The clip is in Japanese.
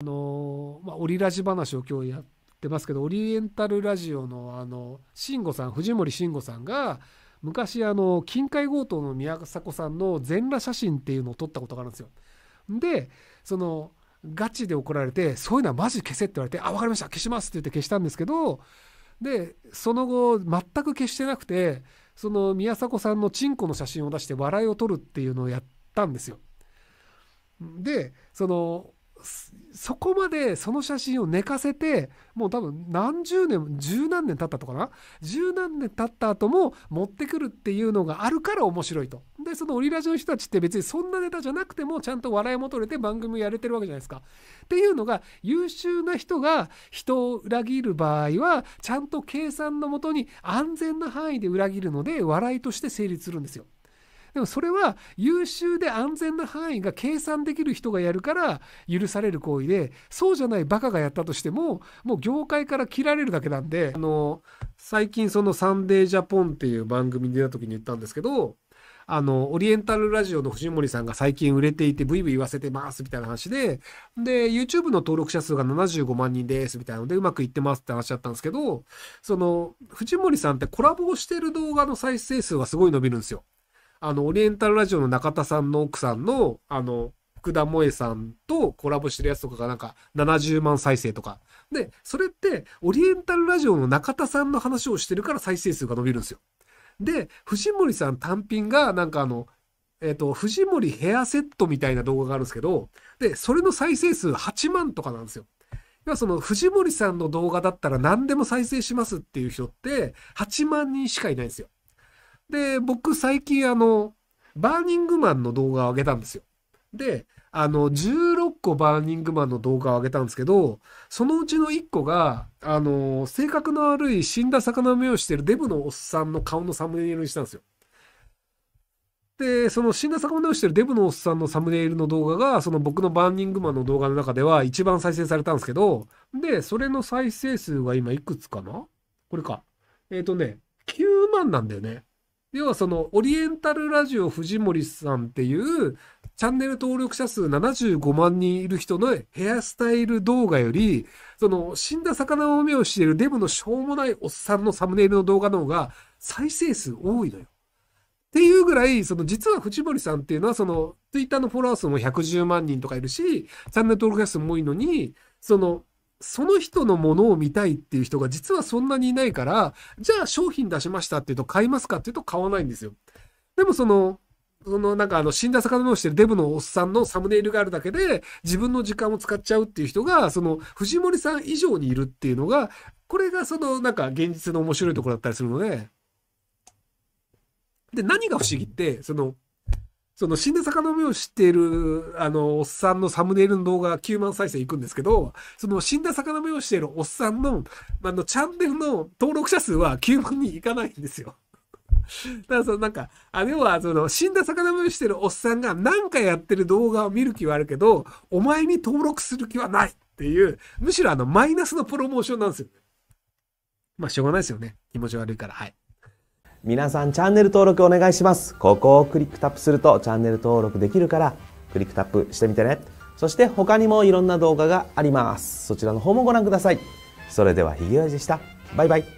あのまあ、オリラジ話を今日やってますけどオリエンタルラジオのあの慎吾さん藤森慎吾さんが昔あの近海強盗の宮迫さんの全裸写真っていうのを撮ったことがあるんですよ。でそのガチで怒られてそういうのはマジ消せって言われて「あ分かりました消します」って言って消したんですけどでその後全く消してなくてその宮迫さんのチンコの写真を出して笑いを取るっていうのをやったんですよ。でそのそこまでその写真を寝かせてもう多分何十年十何年経ったとかな十何年経った後も持ってくるっていうのがあるから面白いと。でそのオリラジの人たちって別にそんなネタじゃなくてもちゃんと笑いも取れて番組をやれてるわけじゃないですか。っていうのが優秀な人が人を裏切る場合はちゃんと計算のもとに安全な範囲で裏切るので笑いとして成立するんですよ。でもそれは優秀で安全な範囲が計算できる人がやるから許される行為でそうじゃないバカがやったとしてももう業界から切られるだけなんであの最近その「サンデージャポン」っていう番組に出た時に言ったんですけどあの、オリエンタルラジオの藤森さんが最近売れていて、ブイブイ言わせてますみたいな話で、で、YouTube の登録者数が75万人ですみたいなので、うまくいってますって話だったんですけど、その、藤森さんってコラボをしてる動画の再生数がすごい伸びるんですよ。あの、オリエンタルラジオの中田さんの奥さんの、あの、福田萌さんとコラボしてるやつとかがなんか70万再生とか。で、それって、オリエンタルラジオの中田さんの話をしてるから再生数が伸びるんですよ。で、藤森さん単品が、なんかあの、えっ、ー、と、藤森ヘアセットみたいな動画があるんですけど、で、それの再生数8万とかなんですよ。要はその藤森さんの動画だったら何でも再生しますっていう人って8万人しかいないんですよ。で、僕最近あの、バーニングマンの動画を上げたんですよ。で、あの、16個バーニングマンの動画を上げたんですけど、そのうちの1個が、あの、性格の悪い死んだ魚の目をしてるデブのおっさんの顔のサムネイルにしたんですよ。で、その死んだ魚の目をしてるデブのおっさんのサムネイルの動画が、その僕のバーニングマンの動画の中では一番再生されたんですけど、で、それの再生数が今いくつかなこれか。えっ、ー、とね、9万なんだよね。要はそのオリエンタルラジオ藤森さんっていうチャンネル登録者数75万人いる人のヘアスタイル動画より、その死んだ魚の目をしているデブのしょうもないおっさんのサムネイルの動画の方が再生数多いのよ。っていうぐらい、その実は藤森さんっていうのは、そのツイッターのフォロワー数も110万人とかいるし、チャンネル登録者数も多いのに、そのその人のものを見たいっていう人が実はそんなにいないから、じゃあ商品出しましたっていうと買いますかっていうと買わないんですよ。でもその、そのなんかあの死んだ魚をしてるデブのおっさんのサムネイルがあるだけで自分の時間を使っちゃうっていう人がその藤森さん以上にいるっていうのがこれがそのなんか現実の面白いところだったりするのでで何が不思議ってそのその死んだ魚目を知っている、あの、おっさんのサムネイルの動画9万再生いくんですけど、その死んだ魚目をしているおっさんの、あの、チャンネルの登録者数は9万にいかないんですよ。だからそのなんか、あれはその死んだ魚目をしてるおっさんが何かやってる動画を見る気はあるけど、お前に登録する気はないっていう、むしろあのマイナスのプロモーションなんですよ。まあしょうがないですよね。気持ち悪いから。はい。皆さんチャンネル登録お願いします。ここをクリックタップするとチャンネル登録できるからクリックタップしてみてね。そして他にもいろんな動画があります。そちらの方もご覧ください。それではひげおやじでした。バイバイ。